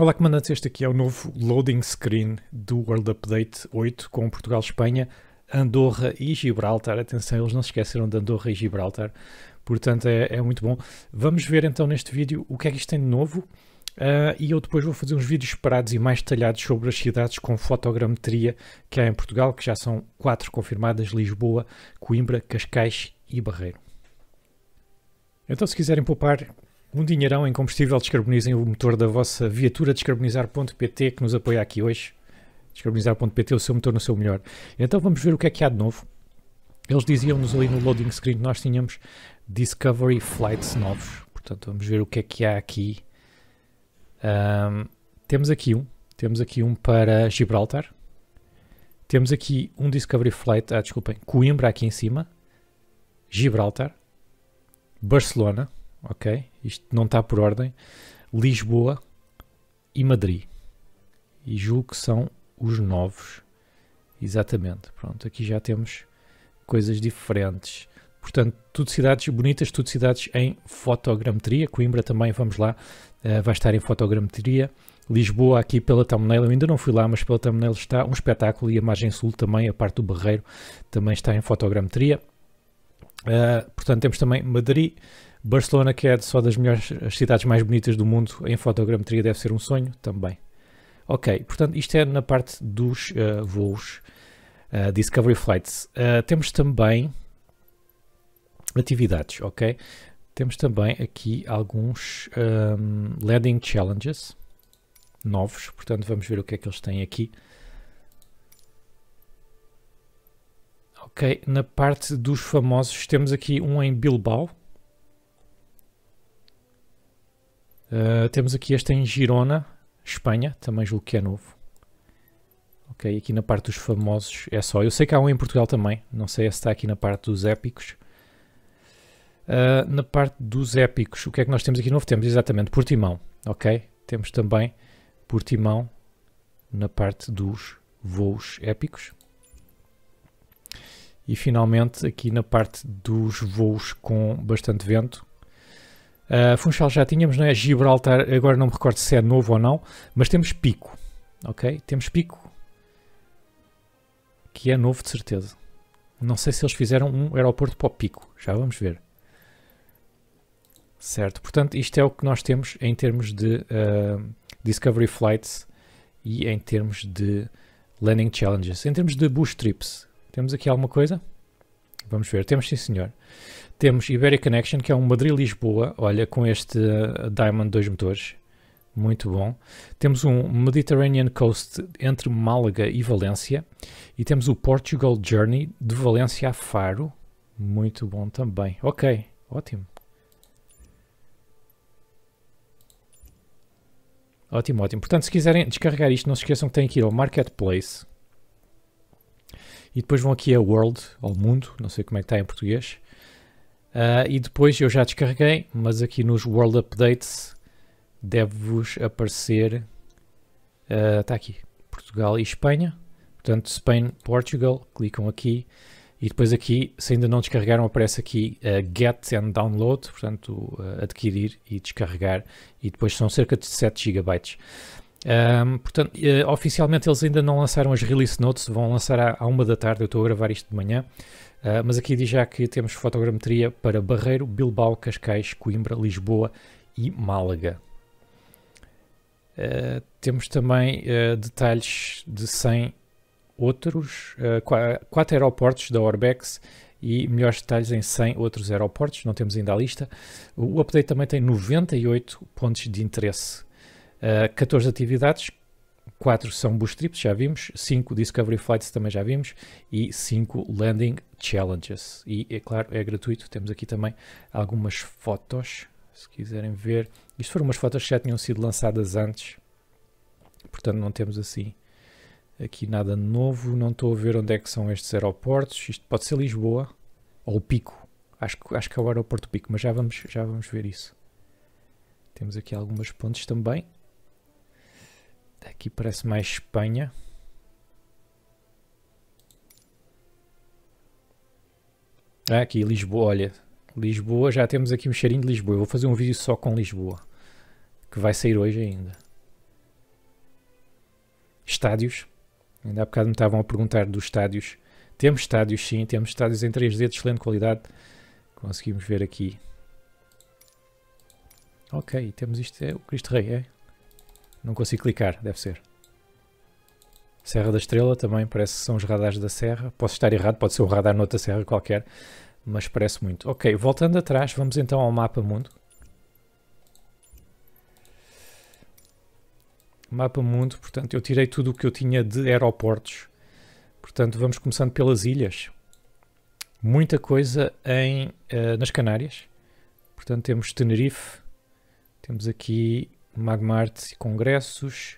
Olá, comandantes. Este aqui é o novo loading screen do World Update 8 com Portugal-Espanha, Andorra e Gibraltar. Atenção, eles não se esqueceram de Andorra e Gibraltar, portanto é, é muito bom. Vamos ver então neste vídeo o que é que isto tem de novo. Uh, e eu depois vou fazer uns vídeos separados e mais detalhados sobre as cidades com fotogrametria que há em Portugal, que já são quatro confirmadas: Lisboa, Coimbra, Cascais e Barreiro. Então, se quiserem poupar um dinheirão em combustível, descarbonizem o motor da vossa viatura, descarbonizar.pt, que nos apoia aqui hoje. Descarbonizar.pt, o seu motor no seu melhor. Então vamos ver o que é que há de novo. Eles diziam-nos ali no loading screen que nós tínhamos Discovery Flights novos. Portanto, vamos ver o que é que há aqui. Um, temos aqui um. Temos aqui um para Gibraltar. Temos aqui um Discovery Flight, ah, desculpem, Coimbra aqui em cima. Gibraltar. Barcelona ok? Isto não está por ordem. Lisboa e Madrid. E julgo que são os novos. Exatamente. Pronto, aqui já temos coisas diferentes. Portanto, tudo cidades bonitas, tudo cidades em fotogrametria. Coimbra também, vamos lá, eh, vai estar em fotogrametria. Lisboa, aqui pela thumbnail, eu ainda não fui lá, mas pela thumbnail está um espetáculo. E a margem sul também, a parte do Barreiro, também está em fotogrametria. Uh, portanto, temos também Madrid, Barcelona, que é só das melhores cidades mais bonitas do mundo, em fotogrametria deve ser um sonho também. Ok, portanto, isto é na parte dos uh, voos uh, Discovery Flights. Uh, temos também atividades, ok? Temos também aqui alguns um, ehm, landing challenges novos, portanto, vamos ver o que é que eles têm aqui. Ok, na parte dos famosos, temos aqui um em Bilbao, Ah, temos aqui este em Girona, Espanha, também julgo que é novo. Ok, aqui na parte dos famosos é só. Eu sei que há um em Portugal também, não sei se está aqui na parte dos épicos. Uh, na parte dos épicos, o que é que nós temos aqui novo? Temos exatamente Portimão, ok? Temos também Portimão na parte dos voos épicos. E finalmente aqui na parte dos voos com bastante vento, Uh, Funchal já tínhamos, não é? Gibraltar, agora não me recordo se é novo ou não, mas temos Pico, ok? Temos Pico, que é novo de certeza. Não sei se eles fizeram um aeroporto para o Pico, já vamos ver. Certo, portanto isto é o que nós temos em termos de uh, Discovery Flights e em termos de Landing Challenges. Em termos de Boost Trips, temos aqui alguma coisa? Vamos ver, temos sim senhor. Temos Iberia Connection, que é um Madrid-Lisboa, olha, com este eh, Diamond 2 motores. Muito bom. Temos um Mediterranean Coast entre Málaga e Valência. E temos o Portugal Journey de Valência a Faro. Muito bom também. Ok, ótimo. Ótimo, ótimo. Portanto, se quiserem descarregar isto, não se esqueçam que têm que ir ao Marketplace. E depois vão aqui a World, ao mundo, não sei como é que está em português. Uh, e depois eu já descarreguei, mas aqui nos World Updates deve-vos aparecer. Está ah, uh, aqui: Portugal e Espanha. Portanto, Spain, Portugal. Clicam aqui. E depois aqui, se ainda não descarregaram, aparece aqui uh, Get and Download, portanto, uh, adquirir e descarregar, e depois são cerca de 7 GB. Um, portanto, uh, oficialmente eles ainda não lançaram as release notes, vão lançar à, à uma da tarde, eu estou a gravar isto de manhã, Uh, mas aqui diz já que temos fotogrametria para Barreiro, Bilbao, Cascais, Coimbra, Lisboa e Málaga. Uh, temos também uh, detalhes de 100 outros, uh, 4 aeroportos da Orbex e melhores detalhes em 100 outros aeroportos, não temos ainda a lista. O update também tem 98 pontos de interesse, 14 atividades 4 são boost trips, já vimos, 5 discovery flights também já vimos e 5 landing challenges. E é claro, é gratuito, temos aqui também algumas fotos, se quiserem ver. Isto foram umas fotos que já tinham sido lançadas antes, portanto não temos assim aqui nada novo, não estou a ver onde é que são estes aeroportos, isto pode ser Lisboa ou Pico, acho, acho que é o aeroporto Pico, mas já vamos, já vamos ver isso. Temos aqui algumas pontes também, Aqui parece mais Espanha. Ah, aqui Lisboa, olha. Lisboa, já temos aqui um cheirinho de Lisboa. Eu vou fazer um vídeo só com Lisboa. Que vai sair hoje ainda. Estádios. Ainda há bocado me estavam a perguntar dos estádios. Temos estádios, sim. Temos estádios em 3D de excelente qualidade. Conseguimos ver aqui. Ok, temos isto. É o Cristo Rei, é? Não consigo clicar, deve ser. Serra da Estrela também, parece que são os radares da Serra. Posso estar errado, pode ser o um radar noutra serra qualquer, mas parece muito. Ok, voltando atrás, vamos então ao mapa mundo. Mapa mundo, portanto, eu tirei tudo o que eu tinha de aeroportos. Portanto, vamos começando pelas ilhas. Muita coisa em, uh, nas Canárias. Portanto, temos Tenerife, temos aqui Magmart e congressos,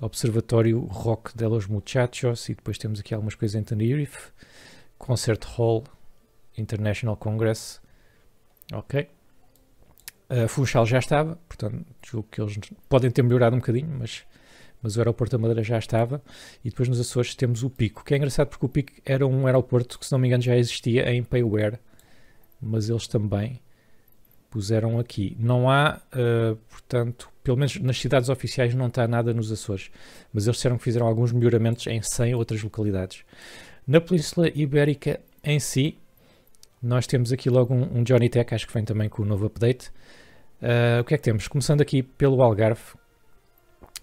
Observatório Rock de los Muchachos e depois temos aqui algumas coisas em Tenerife, Concert Hall, International Congress, ok. Funchal já estava, portanto julgo que eles podem ter melhorado um bocadinho, mas, mas o aeroporto da Madeira já estava. E depois nos Açores temos o Pico, que é engraçado porque o Pico era um aeroporto que se não me engano já existia em Payware, mas eles também puseram aqui. Não há, uh, portanto, pelo menos nas cidades oficiais não está nada nos Açores, mas eles disseram que fizeram alguns melhoramentos em 100 outras localidades. Na Península Ibérica em si, nós temos aqui logo um, um Johnny Tech, acho que vem também com o novo update. Uh, o que é que temos? Começando aqui pelo Algarve,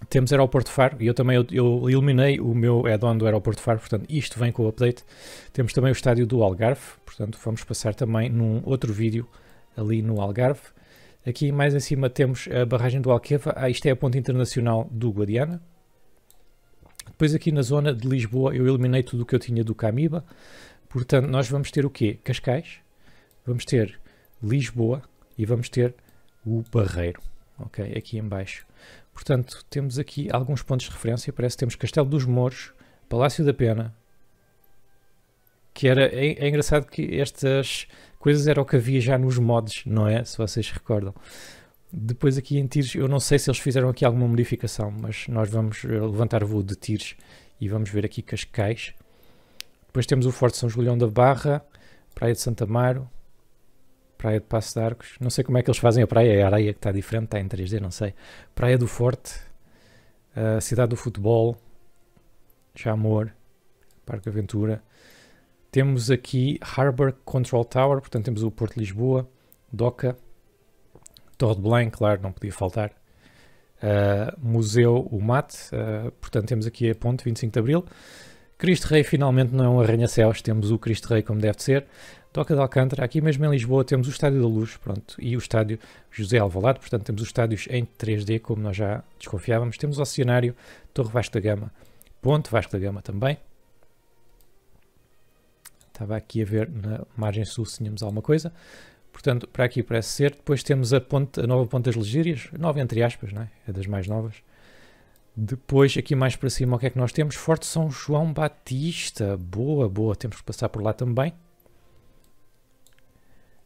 temos Aeroporto Faro, e eu também eu, eu eliminei o meu add-on do Aeroporto Faro, portanto isto vem com o update. Temos também o estádio do Algarve, portanto vamos passar também num outro vídeo ali no Algarve. Aqui mais em cima temos a barragem do Alqueva, ah, isto é a ponte internacional do Guadiana. Depois aqui na zona de Lisboa eu eliminei tudo o que eu tinha do Camiba, portanto nós vamos ter o quê? Cascais, vamos ter Lisboa e vamos ter o Barreiro, ok? Aqui em baixo. Portanto, temos aqui alguns pontos de referência, parece que temos Castelo dos Mouros, Palácio da Pena, que era é, é, engraçado que estas coisas eram o que havia já nos mods, não é? Se vocês recordam. Depois aqui em tiros, eu não sei se eles fizeram aqui alguma modificação, mas nós vamos eh, levantar voo de tiros e vamos ver aqui Cascais. Depois temos o Forte São Julião da Barra, Praia de Santa Amaro, Praia de Passo de Arcos. Não sei como é que eles fazem a praia, é a areia que está diferente, está em 3D, não sei. Praia do Forte, eh, Cidade do Futebol, Chamor, Parque Aventura, temos aqui Harbor Control Tower, portanto temos o Porto de Lisboa, DOCA, Todd Blanc, claro, não podia faltar. Uh, Museu O Mate, uh, portanto temos aqui a ponte 25 de Abril. Cristo Rei finalmente não é um arranha-céus, temos o Cristo Rei como deve ser. doca de Alcântara, aqui mesmo em Lisboa temos o Estádio da Luz, pronto, e o Estádio José Alvalade, portanto temos os estádios em 3D, como nós já desconfiávamos. Temos o Oceanário, Torre Vasco da Gama, Ponte Vasco da Gama também. Estava aqui a ver na margem sul se tínhamos alguma coisa. Portanto, para aqui parece ser. Depois temos a, ponte, a nova ponte das Legírias, nova entre aspas, não é? é das mais novas. Depois, aqui mais para cima, o que é que nós temos? Forte São João Batista. Boa, boa. Temos que passar por lá também.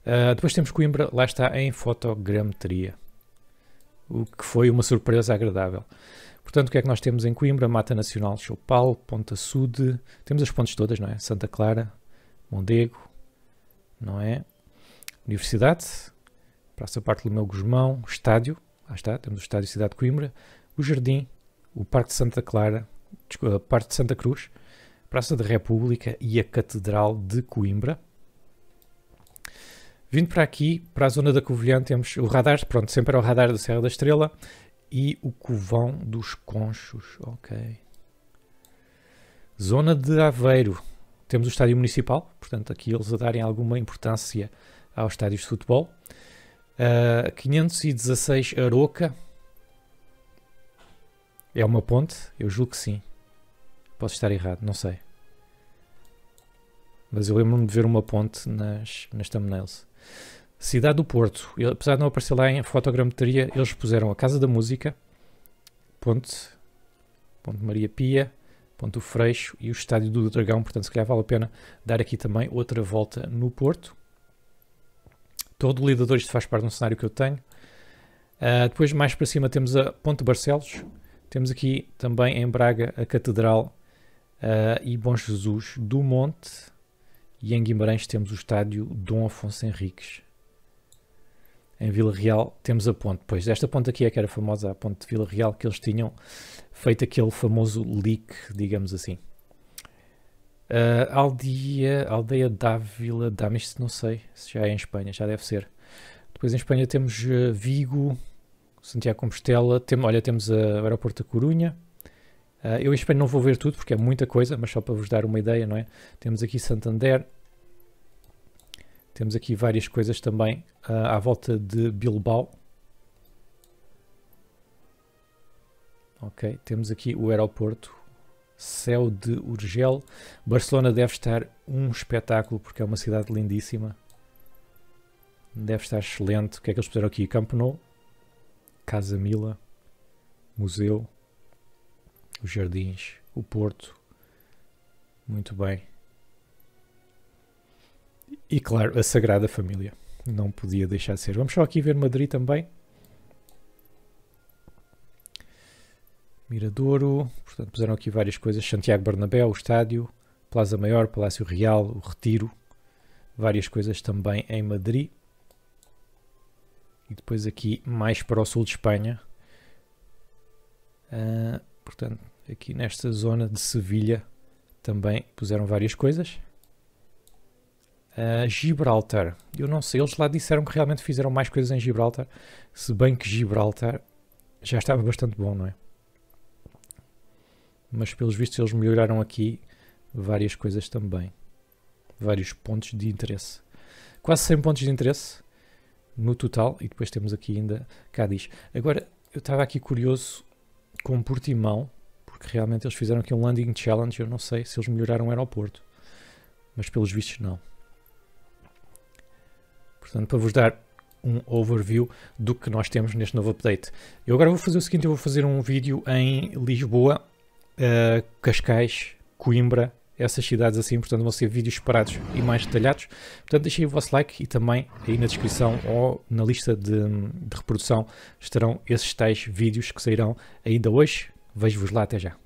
Uh, depois temos Coimbra, lá está, em fotogrametria. O que foi uma surpresa agradável. Portanto, o que é que nós temos em Coimbra? Mata Nacional, Chopal, Ponta Sud. Temos as pontes todas, não é? Santa Clara, Diego, não é? Universidade, Praça Bartolomeu gusmão Estádio, lá está, temos o Estádio Cidade de Coimbra, o Jardim, o Parque de Santa Clara, a eh, Parque de Santa Cruz, Praça da República e a Catedral de Coimbra. Vindo para aqui, para a zona da Covilhã, temos o radar, pronto, sempre era o radar da Serra da Estrela e o Covão dos Conchos, ok. Zona de Aveiro, temos o estádio municipal, portanto, aqui eles a darem alguma importância aos estádios de futebol. Uh, ah, 516 Aroca. É uma ponte? Eu julgo que sim. Posso estar errado, não sei. Mas eu lembro-me de ver uma ponte nas, nas thumbnails. Cidade do Porto. Eu, apesar de não aparecer lá em fotogrametria, eles puseram a Casa da Música, Ponte, Ponte Maria Pia, Ponto Freixo e o Estádio do Dragão, portanto se calhar vale a pena dar aqui também outra volta no Porto. Todo o Lidador, isto faz parte de um cenário que eu tenho. Uh, depois mais para cima temos a Ponte Barcelos, temos aqui também em Braga a Catedral uh, e Bom Jesus do Monte e em Guimarães temos o Estádio Dom Afonso Henriques em Vila Real, temos a ponte. Pois, esta ponte aqui é que era famosa, a ponte de Vila Real, que eles tinham feito aquele famoso leak, digamos assim. Uh, aldeia, aldeia da Vila Damis, não sei se já é em Espanha, já deve ser. Depois em Espanha temos ah, Vigo, Santiago Compostela, tem, olha, temos ah, o aeroporto da Corunha. eu em Espanha não vou ver tudo porque é muita coisa, mas só para vos dar uma ideia, não é? Temos aqui Santander, temos aqui várias coisas também uh, à volta de Bilbao. Ok, temos aqui o aeroporto, céu de Urgel. Barcelona deve estar um espetáculo porque é uma cidade lindíssima. Deve estar excelente. O que é que eles puseram aqui? Camp Nou, Casa Mila, Museu, os Jardins, o Porto. Muito bem. E claro, a Sagrada Família. Não podia deixar de ser. Vamos só aqui ver Madrid também. Miradouro, portanto, puseram aqui várias coisas. Santiago Bernabéu, o estádio, Plaza Maior, Palácio Real, o Retiro. Várias coisas também em Madrid. E depois aqui mais para o sul de Espanha. Uh, portanto, aqui nesta zona de Sevilha também puseram várias coisas. Uh, Gibraltar. Eu não sei, eles lá disseram que realmente fizeram mais coisas em Gibraltar, se bem que Gibraltar já estava bastante bom, não é? Mas pelos vistos eles melhoraram aqui várias coisas também. Vários pontos de interesse. Quase 100 pontos de interesse no total, e depois temos aqui ainda Cádiz. Agora, eu estava aqui curioso com Portimão, porque realmente eles fizeram aqui um landing challenge, eu não sei se eles melhoraram o aeroporto, mas pelos vistos não. Portanto, para vos dar um overview do que nós temos neste novo update. Eu agora vou fazer o seguinte, eu vou fazer um vídeo em Lisboa, uh, Cascais, Coimbra, essas cidades assim, portanto vão ser vídeos separados e mais detalhados. Portanto, deixem o vosso like e também aí na descrição ou na lista de, de reprodução estarão esses tais vídeos que sairão ainda hoje. Vejo-vos lá, até já.